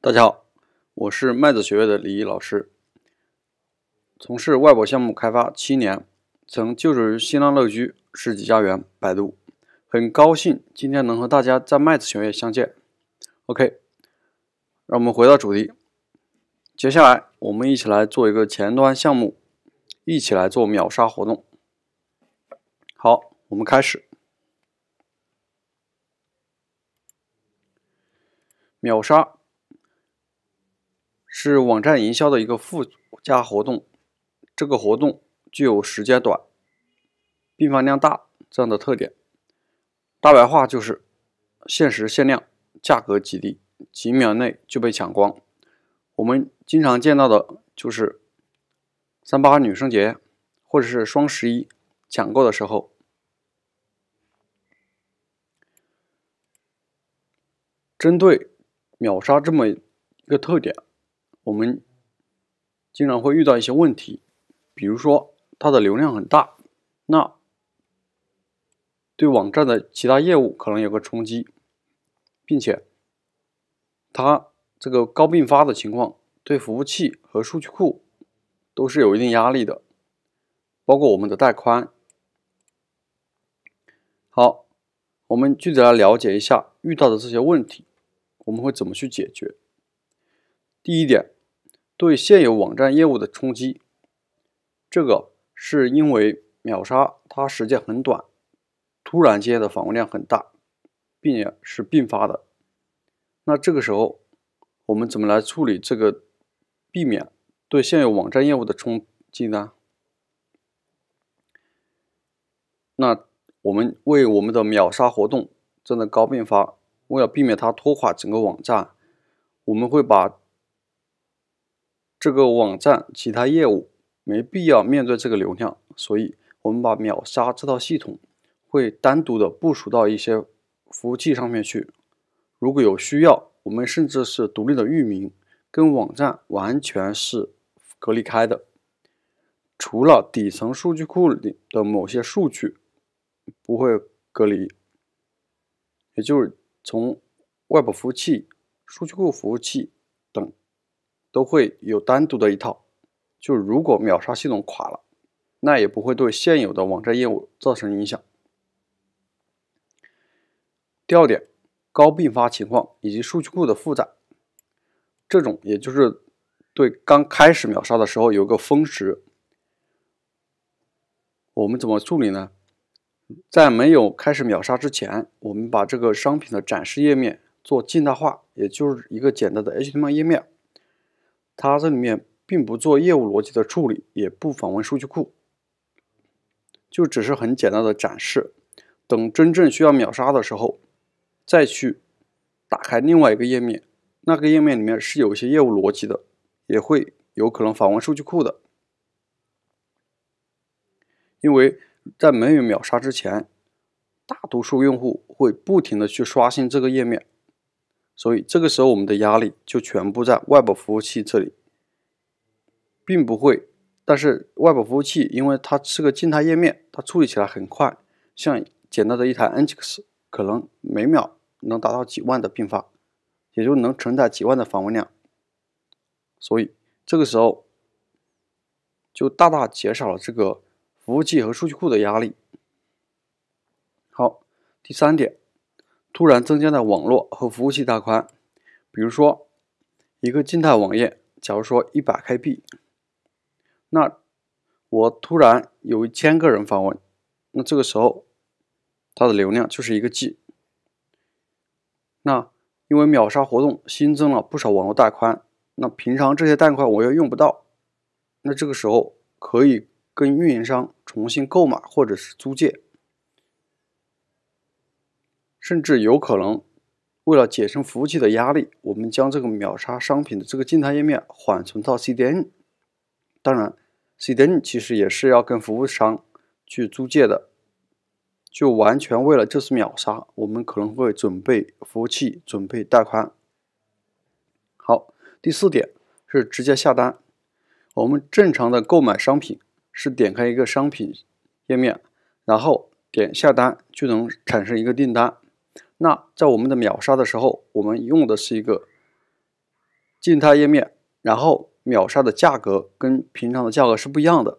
大家好，我是麦子学院的李毅老师，从事外包项目开发七年，曾就职于新浪、乐居、世纪佳缘、百度，很高兴今天能和大家在麦子学院相见。OK，让我们回到主题，接下来我们一起来做一个前端项目，一起来做秒杀活动。好，我们开始秒杀。是网站营销的一个附加活动，这个活动具有时间短、并发量大这样的特点。大白话就是限时限量、价格极低、几秒内就被抢光。我们经常见到的就是三八女生节或者是双十一抢购的时候，针对秒杀这么一个特点。我们经常会遇到一些问题，比如说它的流量很大，那对网站的其他业务可能有个冲击，并且它这个高并发的情况对服务器和数据库都是有一定压力的，包括我们的带宽。好，我们具体来了解一下遇到的这些问题，我们会怎么去解决？第一点。对现有网站业务的冲击，这个是因为秒杀它时间很短，突然间的访问量很大，并且是并发的。那这个时候，我们怎么来处理这个，避免对现有网站业务的冲击呢？那我们为我们的秒杀活动真的高并发，为了避免它拖垮整个网站，我们会把这个网站其他业务没必要面对这个流量，所以我们把秒杀这套系统会单独的部署到一些服务器上面去。如果有需要，我们甚至是独立的域名，跟网站完全是隔离开的。除了底层数据库里的某些数据不会隔离，也就是从 Web 服务器、数据库服务器等。都会有单独的一套，就如果秒杀系统垮了，那也不会对现有的网站业务造成影响。第二点，高并发情况以及数据库的负载，这种也就是对刚开始秒杀的时候有个峰值，我们怎么处理呢？在没有开始秒杀之前，我们把这个商品的展示页面做静态化，也就是一个简单的 HTML 页面。它这里面并不做业务逻辑的处理，也不访问数据库，就只是很简单的展示。等真正需要秒杀的时候，再去打开另外一个页面，那个页面里面是有一些业务逻辑的，也会有可能访问数据库的。因为在没有秒杀之前，大多数用户会不停的去刷新这个页面。所以这个时候，我们的压力就全部在外部服务器这里，并不会。但是外部服务器因为它是个静态页面，它处理起来很快，像简单的一台 Nginx，可能每秒能达到几万的并发，也就能承载几万的访问量。所以这个时候就大大减少了这个服务器和数据库的压力。好，第三点。突然增加的网络和服务器带宽，比如说一个静态网页，假如说一百开 B，那我突然有一千个人访问，那这个时候它的流量就是一个 G。那因为秒杀活动新增了不少网络带宽，那平常这些带宽我又用不到，那这个时候可以跟运营商重新购买或者是租借。甚至有可能，为了解省服务器的压力，我们将这个秒杀商品的这个静态页面缓存到 CDN。当然，CDN 其实也是要跟服务商去租借的。就完全为了这次秒杀，我们可能会准备服务器，准备带宽。好，第四点是直接下单。我们正常的购买商品是点开一个商品页面，然后点下单就能产生一个订单。那在我们的秒杀的时候，我们用的是一个静态页面，然后秒杀的价格跟平常的价格是不一样的，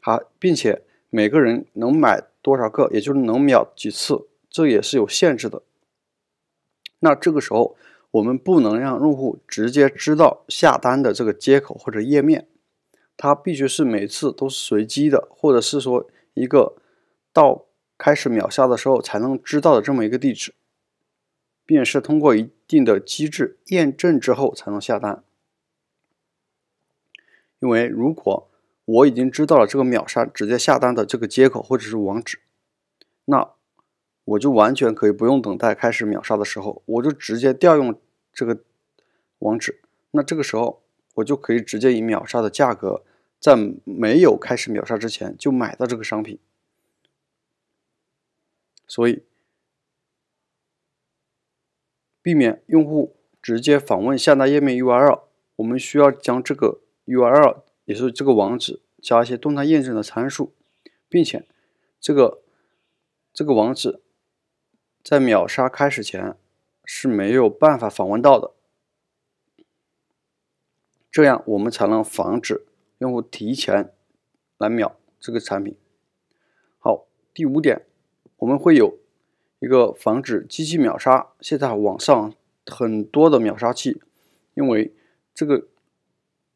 好，并且每个人能买多少个，也就是能秒几次，这也是有限制的。那这个时候我们不能让用户直接知道下单的这个接口或者页面，它必须是每次都是随机的，或者是说一个到。开始秒杀的时候才能知道的这么一个地址，并是通过一定的机制验证之后才能下单。因为如果我已经知道了这个秒杀直接下单的这个接口或者是网址，那我就完全可以不用等待开始秒杀的时候，我就直接调用这个网址。那这个时候我就可以直接以秒杀的价格，在没有开始秒杀之前就买到这个商品。所以，避免用户直接访问下单页面 URL，我们需要将这个 URL，也是这个网址，加一些动态验证的参数，并且这个这个网址在秒杀开始前是没有办法访问到的，这样我们才能防止用户提前来秒这个产品。好，第五点。我们会有一个防止机器秒杀。现在网上很多的秒杀器，因为这个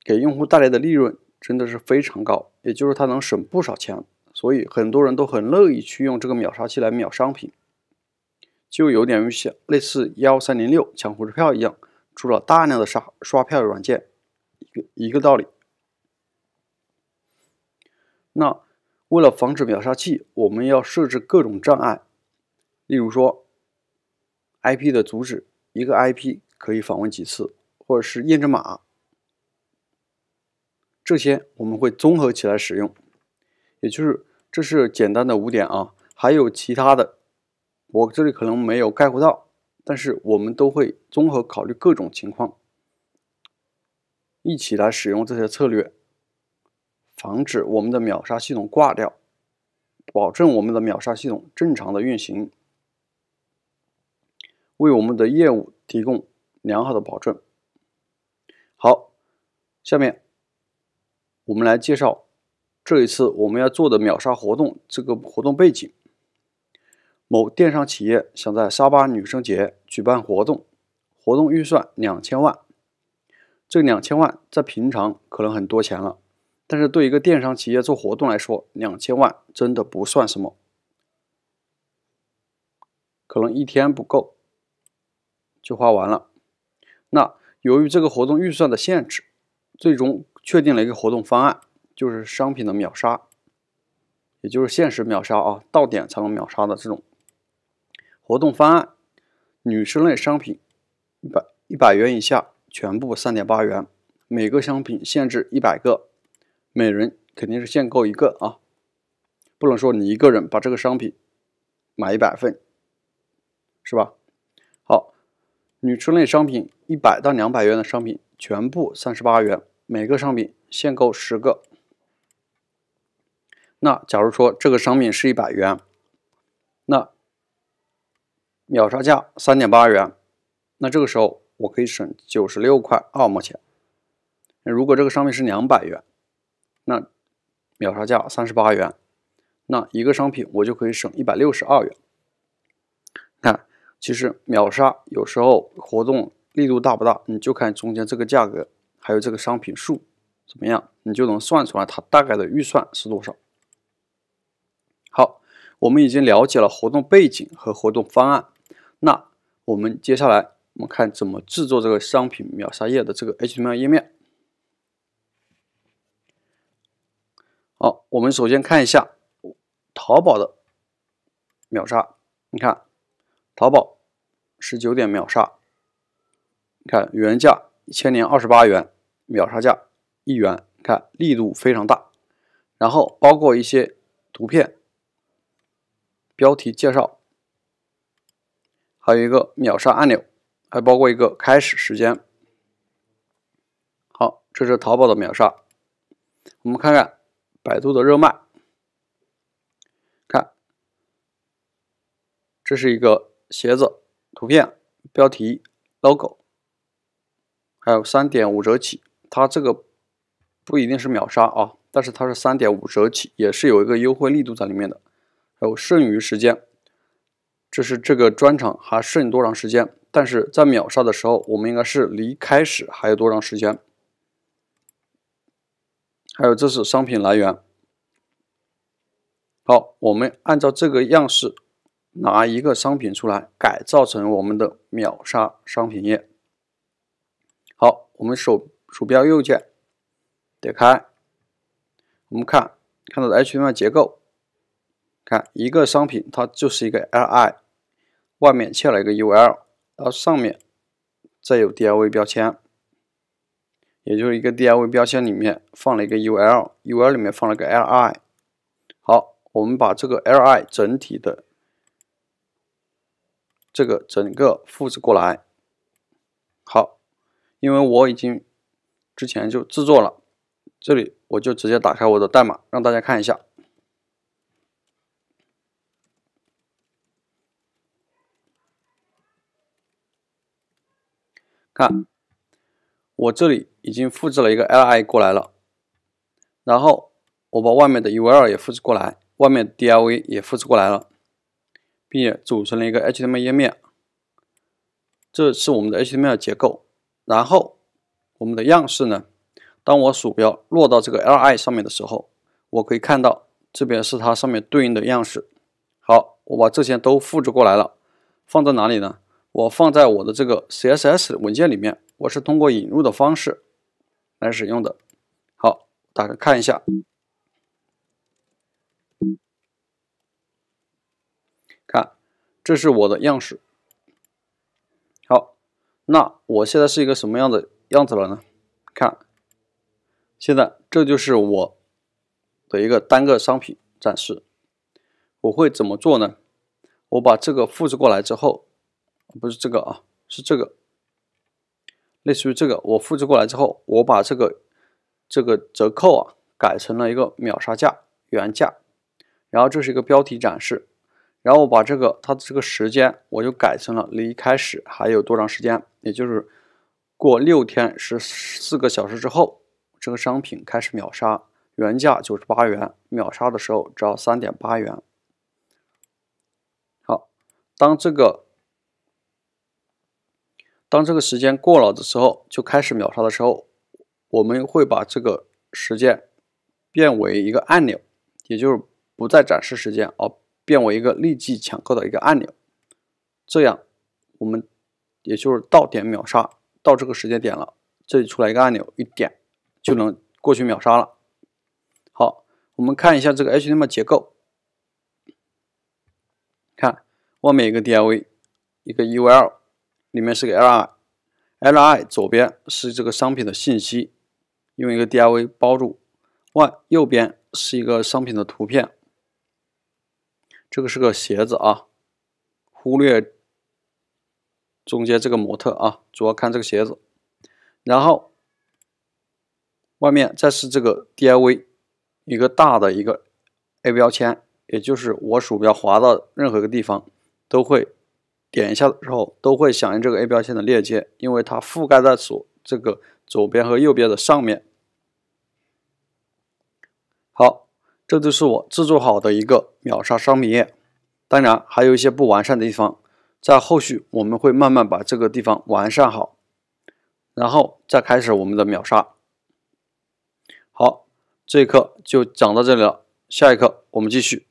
给用户带来的利润真的是非常高，也就是它能省不少钱，所以很多人都很乐意去用这个秒杀器来秒商品，就有点像类似幺三零六抢火车票一样，出了大量的刷刷票软件，一个一个道理。那。为了防止秒杀器，我们要设置各种障碍，例如说 IP 的阻止，一个 IP 可以访问几次，或者是验证码，这些我们会综合起来使用。也就是这是简单的五点啊，还有其他的，我这里可能没有概括到，但是我们都会综合考虑各种情况，一起来使用这些策略。防止我们的秒杀系统挂掉，保证我们的秒杀系统正常的运行，为我们的业务提供良好的保证。好，下面我们来介绍这一次我们要做的秒杀活动。这个活动背景：某电商企业想在沙巴女生节举办活动，活动预算两千万。这两千万在平常可能很多钱了。但是，对一个电商企业做活动来说，两千万真的不算什么，可能一天不够，就花完了。那由于这个活动预算的限制，最终确定了一个活动方案，就是商品的秒杀，也就是限时秒杀啊，到点才能秒杀的这种活动方案。女生类商品，一百一百元以下全部三点八元，每个商品限制一百个。每人肯定是限购一个啊，不能说你一个人把这个商品买一百份，是吧？好，女春类商品一百到两百元的商品全部三十八元，每个商品限购十个。那假如说这个商品是一百元，那秒杀价三点八元，那这个时候我可以省九十六块二毛钱。那如果这个商品是两百元，那秒杀价三十八元，那一个商品我就可以省一百六十二元。看，其实秒杀有时候活动力度大不大，你就看中间这个价格，还有这个商品数怎么样，你就能算出来它大概的预算是多少。好，我们已经了解了活动背景和活动方案，那我们接下来我们看怎么制作这个商品秒杀页的这个 h t m l 页面。好，我们首先看一下淘宝的秒杀。你看，淘宝十九点秒杀，看原价一千零二十八元，秒杀价一元，看力度非常大。然后包括一些图片、标题介绍，还有一个秒杀按钮，还包括一个开始时间。好，这是淘宝的秒杀。我们看看。百度的热卖，看，这是一个鞋子图片、标题、logo，还有三点五折起。它这个不一定是秒杀啊，但是它是三点五折起，也是有一个优惠力度在里面的。还有剩余时间，这是这个专场还剩多长时间？但是在秒杀的时候，我们应该是离开始还有多长时间？还有这是商品来源。好，我们按照这个样式，拿一个商品出来，改造成我们的秒杀商品页。好，我们手鼠标右键，点开，我们看看到的 HTML 结构，看一个商品，它就是一个 LI，外面嵌了一个 UL，然后上面再有 DIV 标签。也就是一个 div 标签里面放了一个 ul，ul 里面放了个 li。好，我们把这个 li 整体的这个整个复制过来。好，因为我已经之前就制作了，这里我就直接打开我的代码让大家看一下。看。我这里已经复制了一个 li 过来了，然后我把外面的 ul 也复制过来，外面的 div 也复制过来了，并且组成了一个 html 页面。这是我们的 html 结构。然后我们的样式呢？当我鼠标落到这个 li 上面的时候，我可以看到这边是它上面对应的样式。好，我把这些都复制过来了，放在哪里呢？我放在我的这个 CSS 文件里面，我是通过引入的方式来使用的。好，打开看一下，看这是我的样式。好，那我现在是一个什么样的样子了呢？看，现在这就是我的一个单个商品展示。我会怎么做呢？我把这个复制过来之后。不是这个啊，是这个，类似于这个。我复制过来之后，我把这个这个折扣啊改成了一个秒杀价原价，然后这是一个标题展示，然后我把这个它的这个时间我就改成了离开始还有多长时间，也就是过六天十四个小时之后，这个商品开始秒杀，原价九十八元，秒杀的时候只要三点八元。好，当这个。当这个时间过了的时候，就开始秒杀的时候，我们会把这个时间变为一个按钮，也就是不再展示时间，而变为一个立即抢购的一个按钮。这样，我们也就是到点秒杀，到这个时间点了，这里出来一个按钮，一点就能过去秒杀了。好，我们看一下这个 HTML 结构，看外面一个 DIV，一个 UL。里面是个 li，li 左边是这个商品的信息，用一个 div 包住，外右边是一个商品的图片，这个是个鞋子啊，忽略中间这个模特啊，主要看这个鞋子，然后外面再是这个 div，一个大的一个 a 标签，也就是我鼠标滑到任何一个地方都会。点一下的时候，都会响应这个 A 标签的链接，因为它覆盖在左这个左边和右边的上面。好，这就是我制作好的一个秒杀商品页，当然还有一些不完善的地方，在后续我们会慢慢把这个地方完善好，然后再开始我们的秒杀。好，这一课就讲到这里了，下一课我们继续。